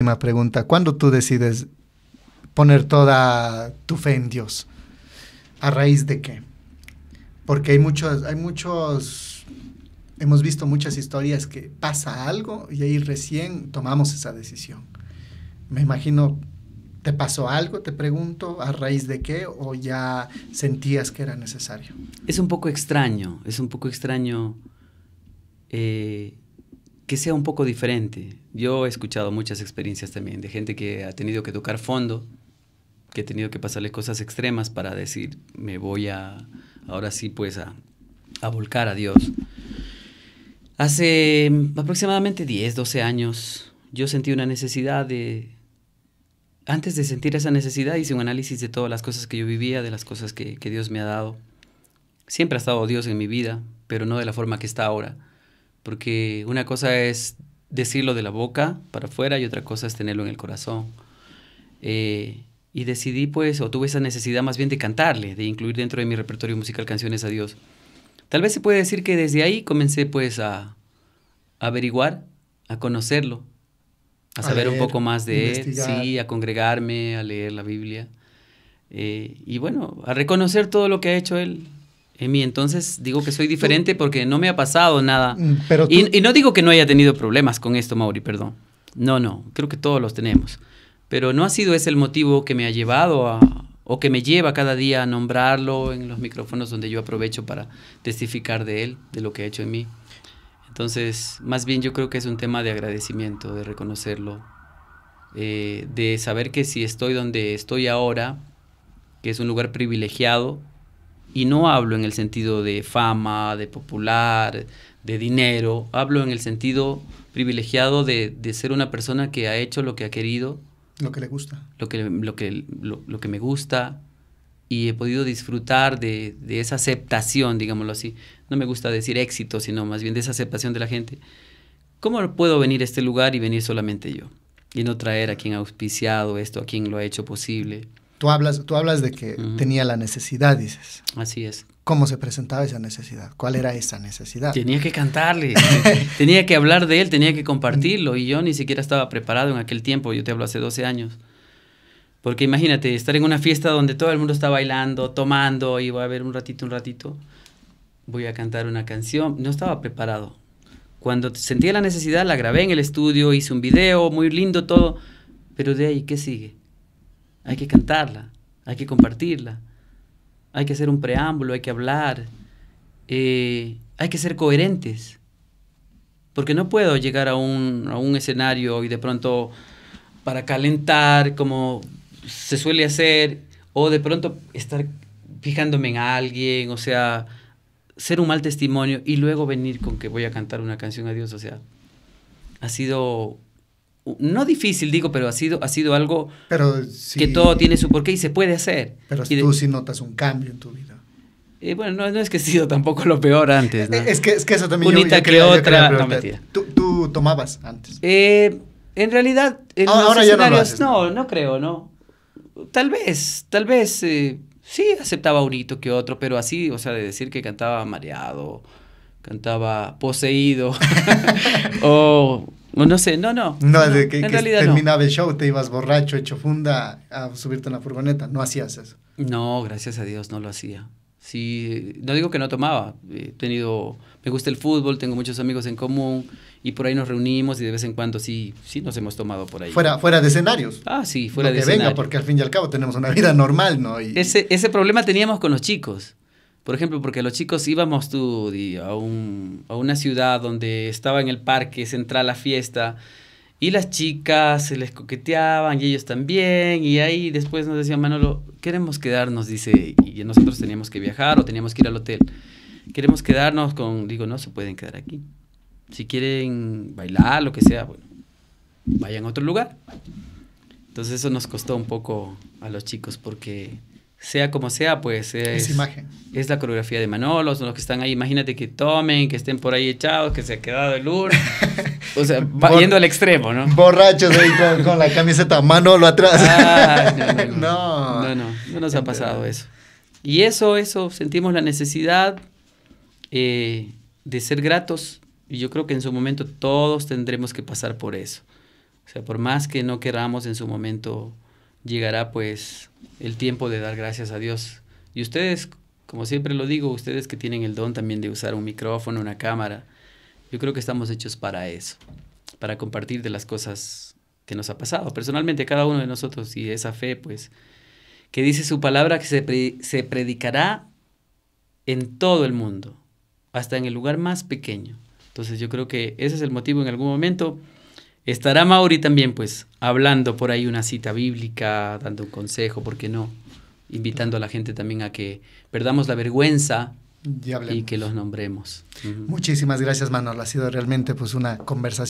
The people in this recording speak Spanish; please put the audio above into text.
última pregunta. ¿Cuándo tú decides poner toda tu fe en Dios? ¿A raíz de qué? Porque hay muchos, hay muchos, hemos visto muchas historias que pasa algo y ahí recién tomamos esa decisión. Me imagino, ¿te pasó algo? Te pregunto, ¿a raíz de qué? ¿O ya sentías que era necesario? Es un poco extraño, es un poco extraño. Eh, que sea un poco diferente. Yo he escuchado muchas experiencias también de gente que ha tenido que tocar fondo, que ha tenido que pasarle cosas extremas para decir, me voy a, ahora sí pues a, a volcar a Dios. Hace aproximadamente 10, 12 años yo sentí una necesidad de... Antes de sentir esa necesidad hice un análisis de todas las cosas que yo vivía, de las cosas que Dios me ha dado. Siempre ha estado Dios en mi vida, pero no de la forma que está ahora porque una cosa es decirlo de la boca para afuera y otra cosa es tenerlo en el corazón. Eh, y decidí, pues, o tuve esa necesidad más bien de cantarle, de incluir dentro de mi repertorio musical canciones a Dios. Tal vez se puede decir que desde ahí comencé, pues, a, averiguar, a conocerlo, a, saber un poco más de él, sí, a congregarme, a leer la Biblia. Eh, y bueno, a reconocer todo lo que ha hecho él en mí, entonces digo que soy diferente porque no me ha pasado nada. Mm, y, no digo que no haya tenido problemas con esto, Mauri, perdón. No, no, creo que todos los tenemos. Pero no ha sido ese el motivo que me ha llevado a, o que me lleva cada día a nombrarlo en los micrófonos donde yo aprovecho para testificar de él, de lo que ha hecho en mí. Entonces, más bien yo creo que es un tema de agradecimiento, de reconocerlo, eh, de saber que si estoy donde estoy ahora, que es un lugar privilegiado, y no hablo en el sentido de fama, de popular, de dinero, hablo en el sentido privilegiado de, ser una persona que ha hecho lo que ha querido. Lo que le gusta. Lo que, lo que, lo, que me gusta, y he podido disfrutar de, de, esa aceptación, digámoslo así. No me gusta decir éxito, sino más bien de esa aceptación de la gente. ¿Cómo puedo venir a este lugar y venir solamente yo? Y no traer a quien ha auspiciado esto, a quien lo ha hecho posible. Tú hablas, tú hablas de que tenía la necesidad, dices. Así es. ¿Cómo se presentaba esa necesidad? ¿Cuál era esa necesidad? Tenía que cantarle, tenía que hablar de él, tenía que compartirlo y yo ni siquiera estaba preparado en aquel tiempo, yo te hablo hace 12 años. Porque imagínate, estar en una fiesta donde todo el mundo está bailando, tomando y voy a ver un ratito, un ratito, voy a cantar una canción, no estaba preparado. Cuando sentía la necesidad la grabé en el estudio, hice un video, muy lindo todo, pero de ahí, ¿qué sigue? hay que cantarla, hay que compartirla, hay que hacer un preámbulo, hay que hablar, eh, hay que ser coherentes. Porque no puedo llegar a un, a un escenario y de pronto para calentar, como se suele hacer, o de pronto estar fijándome en alguien, o sea, ser un mal testimonio y luego venir con que voy a cantar una canción a Dios, o sea, ha sido no difícil digo, pero ha sido, ha sido algo que todo tiene su porqué y se puede hacer. Pero tú sí notas un cambio en tu vida. Eh, bueno, no, es que ha sido tampoco lo peor antes. Eh, ¿no? Es, que, es que eso también... Unita yo, que otra... ¿Tú, tomabas antes? Eh, en realidad... En ah, ahora, ya no, no, no creo, no. Tal vez, tal vez... sí, aceptaba un hito que otro, pero así, o sea, de decir que cantaba mareado, cantaba poseído, o pues no sé, no, no. No, de que, en realidad terminaba el show, te ibas borracho, hecho funda, a subirte en la furgoneta. No hacías eso. No, gracias a Dios no lo hacía. Sí, no digo que no tomaba. He tenido, me gusta el fútbol, tengo muchos amigos en común y por ahí nos reunimos y de vez en cuando sí, sí nos hemos tomado por ahí. Fuera, fuera de escenarios. Ah, sí, fuera de que venga, porque al fin y al cabo tenemos una vida normal, ¿no? Ese, ese problema teníamos con los chicos. Por ejemplo, porque los chicos íbamos tú a, a una ciudad donde estaba en el parque central la fiesta y las chicas se les coqueteaban y ellos también y ahí después nos decían, Manolo, queremos quedarnos, dice, y nosotros teníamos que viajar o teníamos que ir al hotel. Queremos quedarnos con, digo, no se pueden quedar aquí. Si quieren bailar, lo que sea, bueno, vayan a otro lugar. Entonces eso nos costó un poco a los chicos porque sea como sea, pues es, imagen. Es la coreografía de Manolo, son los que están ahí, imagínate que tomen, que estén por ahí echados, que se ha quedado el ur. O sea, va yendo al extremo, ¿no? Borrachos ahí con, la camiseta Manolo atrás. Ah, no, no, no, no. nos ha pasado eso. Y eso, eso, sentimos la necesidad eh, de ser gratos. Y yo creo que en su momento todos tendremos que pasar por eso. O sea, por más que no queramos en su momento llegará pues el tiempo de dar gracias a Dios. Y ustedes, como siempre lo digo, ustedes que tienen el don también de usar un micrófono, una cámara, yo creo que estamos hechos para eso, para compartir de las cosas que nos ha pasado personalmente cada uno de nosotros y esa fe pues que dice su palabra que se, se predicará en todo el mundo, hasta en el lugar más pequeño. Entonces yo creo que ese es el motivo en algún momento Estará Mauri también, pues, hablando por ahí una cita bíblica, dando un consejo, ¿por qué no? Invitando a la gente también a que perdamos la vergüenza y que los nombremos. Muchísimas gracias, Manuel. Ha sido realmente pues una conversación.